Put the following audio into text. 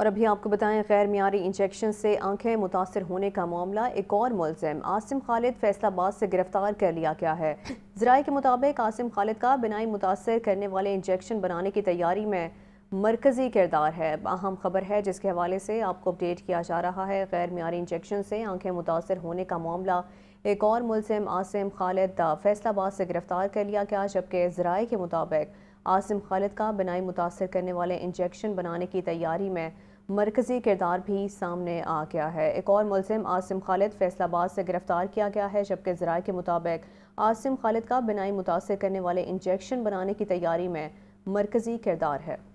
और अभी आपको बताएं गैर मीरी इंजेक्शन से आंखें मुतासर होने का मामला एक और मुलम आसिम खालिद फैसलाबाद से गिरफ्तार कर लिया गया है जराए के मुताबिक आसिम खालिद का बिनाई मुतासर करने वाले इंजेक्शन बनाने की तैयारी में मरकज़ी किरदार है अहम खबर है जिसके हवाले से आपको अपडेट किया जा रहा है गैर मीरी इंजेक्शन से आंखें मुतासर होने का मामला एक और मुलम आसिम खालिद फैसलाबाद से गिरफ़्तार कर लिया गया जबकि जराए के मुताबिक आसिम खालिद का बिनाई मुतासर करने वाले इंजेक्शन बनाने की तैयारी में मरकज़ी किरदार भी सामने आ गया है एक और मुलिम आसिम खालिद फैसलाबाद से गिरफ़्तार किया गया है जबकि ज़रा के मुताबिक आसिम खालिद का बिनाई मुतासर करने वाले इंजेक्शन बनाने की तैयारी में मरकज़ी किरदार है